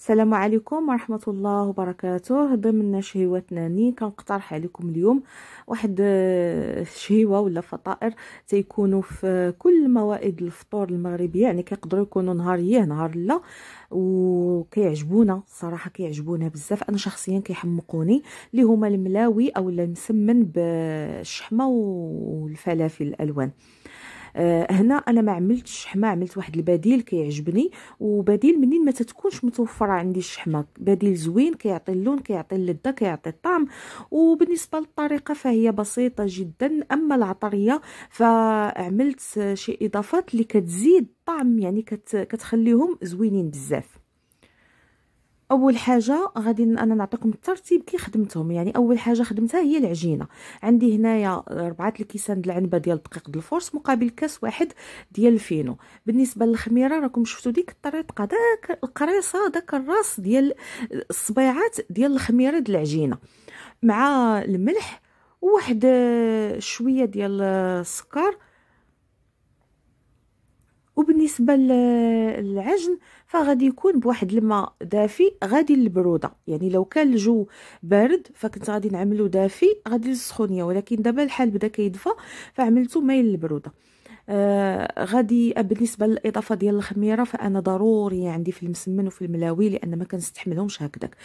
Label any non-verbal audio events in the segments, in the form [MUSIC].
السلام عليكم ورحمة الله وبركاته ضمن شهيوة ناني كنقترح عليكم اليوم واحد آه، شهيوة ولا فطائر تيكونوا في كل موائد الفطور المغربية يعني كيقدروا يكونوا نهار يه نهار لا وكيعجبونا صراحة كيعجبونا بزاف انا شخصيا كيحمقوني اللي هما الملاوي او المسمن بالشحمة والفلافل الالوان آه، هنا انا ما عملتش شحمه عملت واحد البديل كيعجبني وبديل منين ما تتكونش متوفره عندي الشحمه بديل زوين كيعطي اللون كيعطي اللذه كيعطي الطعم وبالنسبه للطريقه فهي بسيطه جدا اما العطريه فعملت شي اضافات اللي كتزيد الطعم يعني كتخليهم زوينين بزاف اول حاجه غادي انا نعطيكم الترتيب كي خدمتهم يعني اول حاجه خدمتها هي العجينه عندي هنايا ربعه الكيسان د العنبه ديال الدقيق د الفورس مقابل كاس واحد ديال الفينو بالنسبه للخميره راكم شفتوا ديك الطريقه داك القريصه داك الراس ديال الصبيعات ديال الخميره د العجينه مع الملح وواحد آه، شويه ديال السكر آه، وبالنسبه للعجن فغادي يكون بواحد الماء دافي غادي للبروده يعني لو كان الجو بارد فكنت غادي نعملو دافي غادي للسخونيه ولكن دابا الحال بدا كيدفى فعملته مايل للبروده آه غادي آه، بالنسبه للاضافه ديال الخميره فانا ضروري عندي في المسمن وفي الملاوي لان ما كنستحملهمش هكذاك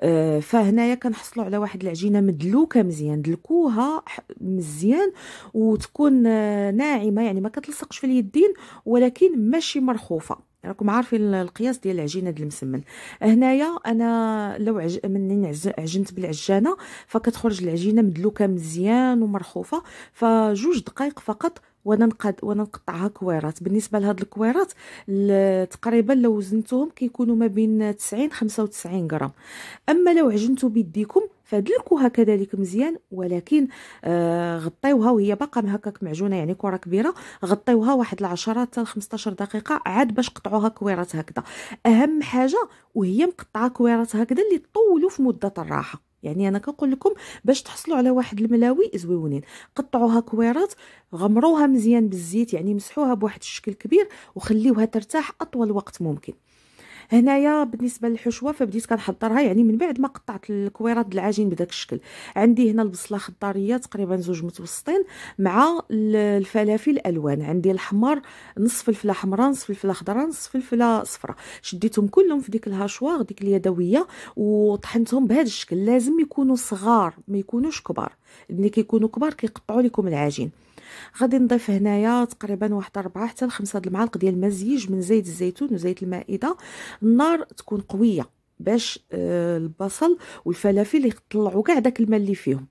آه فهنايا كنحصلوا على واحد العجينه مدلوكه مزيان دلكوها مزيان وتكون آه ناعمه يعني ما كتلصقش في اليدين ولكن ماشي مرخوفه راكم يعني عارفين القياس ديال العجينه ديال المسمن هنايا انا لو عج... منين عج... عجنت بالعجانه فكتخرج العجينه مدلوكه مزيان ومرخوفه فجوج دقائق فقط وانا نقد وانا نقطعها كويرات بالنسبه لهاد الكويرات تقريبا لو وزنتهم كيكونوا ما بين 90 95 غرام اما لو عجنتو بيديكم فدلكوها كذلك مزيان ولكن آه غطيوها وهي باقا هكاك معجونه يعني كره كبيره غطيوها واحد العشرة حتى 15 دقيقه عاد باش قطعوها كويرات هكذا اهم حاجه وهي مقطعه كويرات هكذا اللي طولوا في مده الراحه يعني انا كنقول لكم باش تحصلوا على واحد الملاوي زويونين قطعوها كويرات غمروها مزيان بالزيت يعني مسحوها بواحد الشكل كبير وخليوها ترتاح اطول وقت ممكن هنايا بالنسبه للحشوه فبديت كنحضرها يعني من بعد ما قطعت الكويرات العجين بداك الشكل عندي هنا البصله خضاريه تقريبا زوج متوسطين مع الفلافل الالوان عندي الحمر نص فلفله حمراء نص فلفله خضراء نص فلفله صفراء شديتهم كلهم في ديك الهاشوار ديك اليدويه وطحنتهم بهذا الشكل لازم يكونوا صغار ما يكونوش كبار ملي كيكونوا كبار كيقطعوا لكم العجين غادي نضيف هنايا تقريبا واحد 4 حتى 5 المعالق ديال المزيج من زيت الزيتون وزيت المائده النار تكون قويه باش آه، البصل والفلافل يطلعوا كاع داك الماء اللي فيهم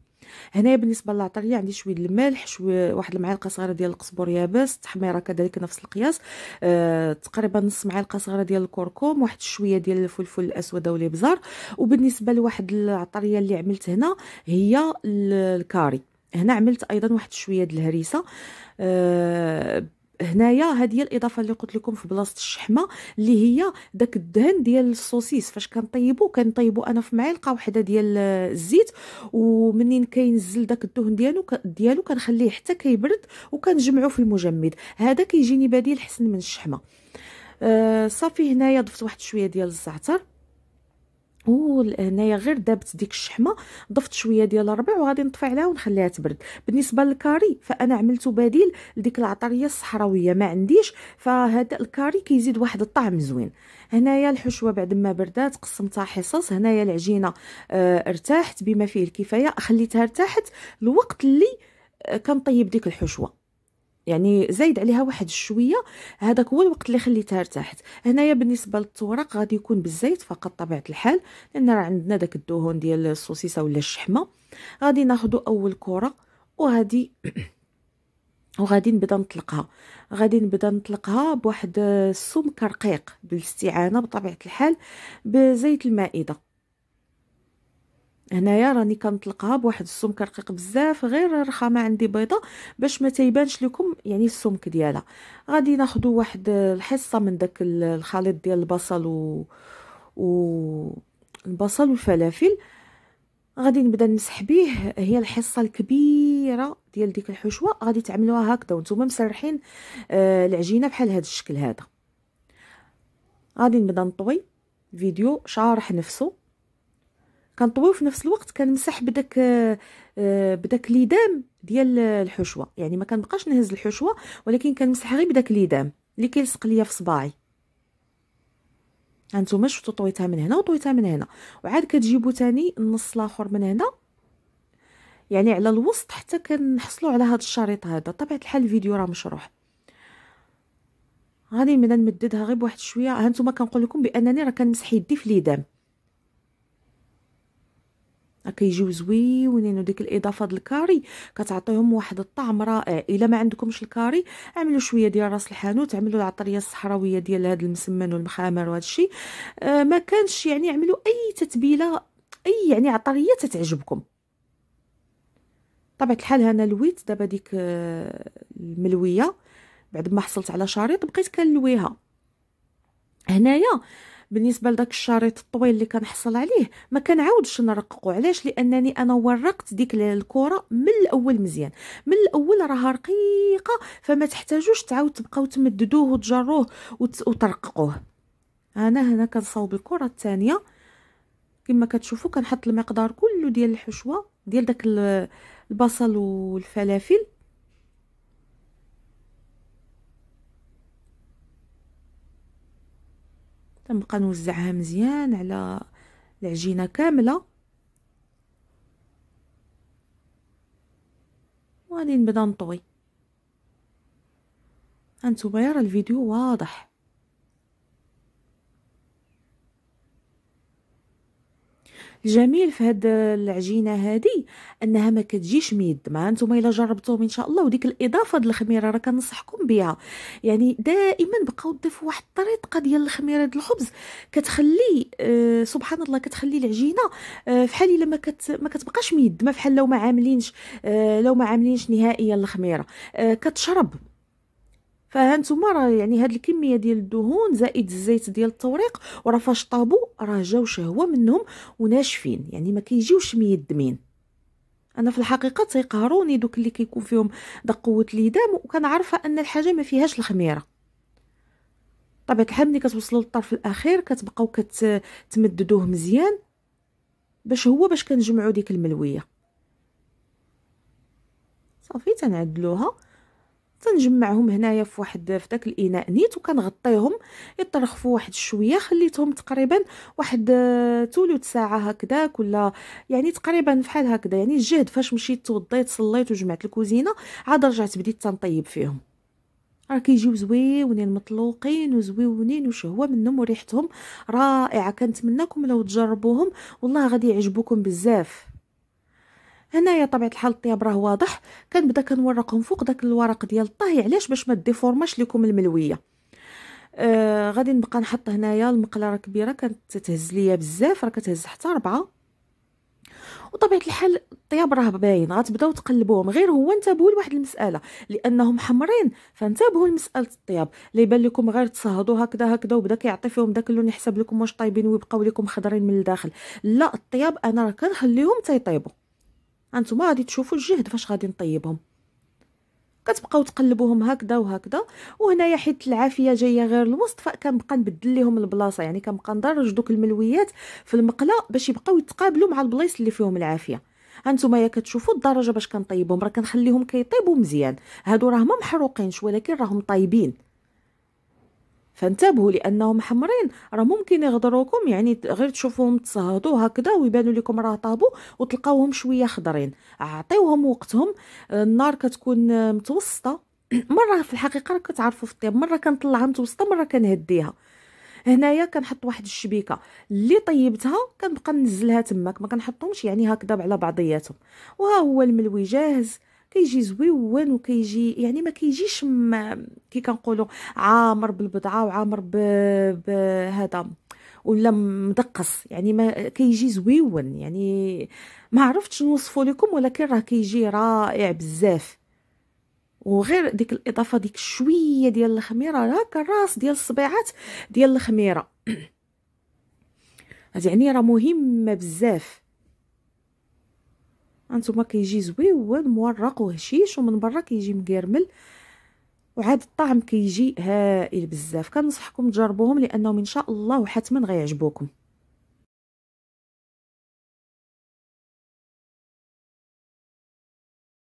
هنايا بالنسبه للعطريه عندي شويه الملح شويه واحد المعلقه صغيره ديال القزبر يابس التحميره كذلك نفس القياس أه تقريبا نص معلقه صغيره ديال الكركم واحد شويه ديال الفلفل الاسود او الابزار وبالنسبه لواحد العطريه اللي عملت هنا هي الكاري هنا عملت ايضا واحد شويه د الهريسه أه هنايا هذه هي الاضافه اللي قلت لكم في بلاصه الشحمه اللي هي داك الدهن ديال السوسيس فاش كنطيبو كنطيبو انا في معلقه وحده ديال الزيت ومنين كينزل داك الدهن ديالو ديالو كنخليه حتى كيبرد وكنجمعو في المجمد هذا كيجيني بديل حسن من الشحمه آه صافي هنايا ضفت واحد شويه ديال الزعتر وهنايا غير دابت ديك الشحمه ضفت شويه ديال الربيع وغادي نطفي عليها ونخليها تبرد بالنسبه للكاري فانا عملته بديل لديك العطريه الصحراويه ما عنديش فهذا الكاري كيزيد واحد الطعم زوين هنايا الحشوه بعد ما بردات قسمتها حصص هنايا العجينه آه ارتاحت بما فيه الكفايه خليتها ارتاحت الوقت اللي آه، كنطيب ديك الحشوه يعني زايد عليها واحد شويه هذاك هو الوقت اللي خليتها ارتاحت هنايا بالنسبه للتورق غادي يكون بالزيت فقط طبيعه الحال لان راه عندنا داك الدهون ديال السوسيسه ولا الشحمه غادي ناخذ اول كره وغادي [CLEARS THROAT] وغادي نبدا نطلقها غادي نبدا نطلقها بواحد السمك رقيق بالاستعانه بطبيعه الحال بزيت المائده هنايا راني كنطلقها بواحد السمك رقيق بزاف غير رخامه عندي بيضه باش ما تيبانش لكم يعني السمك ديالها غادي ناخذ واحد الحصه من داك الخليط ديال البصل و, و... البصل والفلافل غادي نبدا نمسح به هي الحصه الكبيره ديال ديك الحشوه غادي تعملوها هكذا وانتم مسرحين آه العجينه بحال هذا الشكل هذا غادي نبدا نطوي فيديو شارح نفسه كنطوي وفي نفس الوقت كنمسح بداك آه، بداك ليدام ديال الحشوه يعني ما كنبقاش نهز الحشوه ولكن كنمسح غير بداك ليدام اللي كيلصق ليا في صباعي هانتوما شفتوا طويتها من هنا وطويتها من هنا وعاد كتجيبوا تاني النص الاخر من هنا يعني على الوسط حتى كنحصلوا على هذا الشريط هذا طبيعه الحال الفيديو راه مشروح غادي من نمددها غير بواحد شويه هانتوما كنقول لكم بانني راه كنمسح يدي في ليدام كيجيو زويونين وديك الاضافه ديال الكاري كتعطيهم واحد الطعم رائع الا ما عندكمش الكاري اعملوا شويه ديال راس الحانوت اعملوا العطريه الصحراويه ديال هاد المسمن والمخامر وهذا الشيء آه ما كانش يعني اعملوا اي تتبيله اي يعني عطريه تتعجبكم طبعا الحال هنا لويت دابا ديك آه، الملويه بعد ما حصلت على شريط بقيت كنلويها هنايا بالنسبه لداك الشريط الطويل اللي كنحصل عليه ما كنعاودش نرققو علاش لانني انا ورقت ديك الكره من الاول مزيان من الاول راها رقيقه فما تحتاجوش تعاود تبقاو تمددوه وتجروه وترققوه انا هنا كنصاوب الكره الثانيه كما كتشوفوا كنحط المقدار كله ديال الحشوه ديال داك البصل والفلافل نبقى نوزعها مزيان على العجينه كامله وغادي نبدا نطوي هانتوما راه الفيديو واضح الجميل في هاد العجينه هادي انها ما كتجيش ميد ما انتم الا جربتوهم ان شاء الله وديك الاضافه ديال الخميره راه كنصحكم بها يعني دائما بقاو تضيفوا واحد الطريقه ديال الخميره ديال الخبز كتخلي آه سبحان الله كتخلي العجينه آه فحال الا ما كت ما كتبقاش ميد ما فحال لو ما عاملينش آه لو ما عاملينش نهائيا الخميره آه كتشرب فهانتوما راه يعني هاد الكميه ديال الدهون زائد الزيت ديال التوريق وراه فاش طابو راه جاو شهوه منهم وناشفين يعني ما كيجيوش ميدمين انا في الحقيقه تيقهروني دوك اللي كيكون فيهم دقوه قوه اليدام وكنعرفه ان الحاجه ما فيهاش الخميره طبعا الحال ملي كتوصلوا للطرف الاخير كتبقاو كتمددوه مزيان باش هو باش كنجمعوا ديك الملويه صافي تنعدلوها تنجمعهم هنايا في واحد في داك الاناء نيت وكنغطيهم يطرخفوا واحد شويه خليتهم تقريبا واحد ثلث آه، ساعه هكذا كل يعني تقريبا فحال هكذا يعني الجهد فاش مشيت توضيت صليت وجمعت الكوزينه عاد رجعت بديت تنطيب فيهم راه كيجيو زويونين مطلوقين وزويونين وشهوه منهم وريحتهم رائعه كنتمناكم لو تجربوهم والله غادي يعجبوكم بزاف هنايا طبيعه الحال الطياب راه واضح كنبدا كنورقهم فوق داك الورق ديال الطهي علاش باش ما ديفورماش ليكم الملويه آه غادي نبقى نحط هنايا المقله راه كبيره كانت تهز ليا بزاف راه كتهز حتى ربعة وطبيعه الحال الطياب راه باين غتبداو تقلبوهم غير هو انتبهوا لواحد المساله لانهم حمرين فانتبهوا لمساله الطياب اللي يبان لكم غير تصهدو هكذا هكذا وبدا كيعطي فيهم داك اللون يحسب لكم واش طايبين ويبقاو لكم خضرين من الداخل لا الطياب انا راه كنخليهم تيطيبوا انتما غادي تشوفوا الجهد فاش غادي نطيبهم كتبقاو تقلبوهم هكذا وهكذا وهنايا حيت العافيه جايه غير الوسط فكنبقى نبدل لهم البلاصه يعني كنبقى ندرج دوك الملويات في المقله باش يبقاو يتقابلوا مع البلايص اللي فيهم العافيه هانتوما يا كتشوفوا الدرجه باش كنطيبهم راه كنخليهم كيطيبوا مزيان هادو ما محروقينش ولكن راهم طايبين فانتبهوا لانهم حمرين راه ممكن يغدروكم يعني غير تشوفوهم تصهدوا هكذا ويبانوا لكم راه طابوا وتلقاوهم شويه خضرين عطيوهم وقتهم النار كتكون متوسطه [CLEARS THROAT] مره في الحقيقه راه كتعرفوا في الطيب مره كنطلعها متوسطه مره كنهديها هنايا كنحط واحد الشبيكه اللي طيبتها كنبقى ننزلها تماك ما كنحطهمش يعني هكذا على بعضياتهم وها هو الملوي جاهز كيجي زويون وكيجي يعني ما كيجيش كي كنقولوا عامر بالبضعه وعامر بهذا ولا مدقص يعني ما كيجي زويون يعني ما عرفتش نوصفه لكم ولكن راه كيجي رائع بزاف وغير ديك الاضافه ديك شويه ديال الخميره راه كراس ديال الصبيعات ديال الخميره [CLEARS THROAT] يعني راه مهمه بزاف هانتوما كيجي زويون مورق وهشيش ومن برا كيجي مكرمل وعاد الطعم كيجي هائل بزاف كنصحكم تجربوهم لانهم ان شاء الله وحتما غيعجبوكم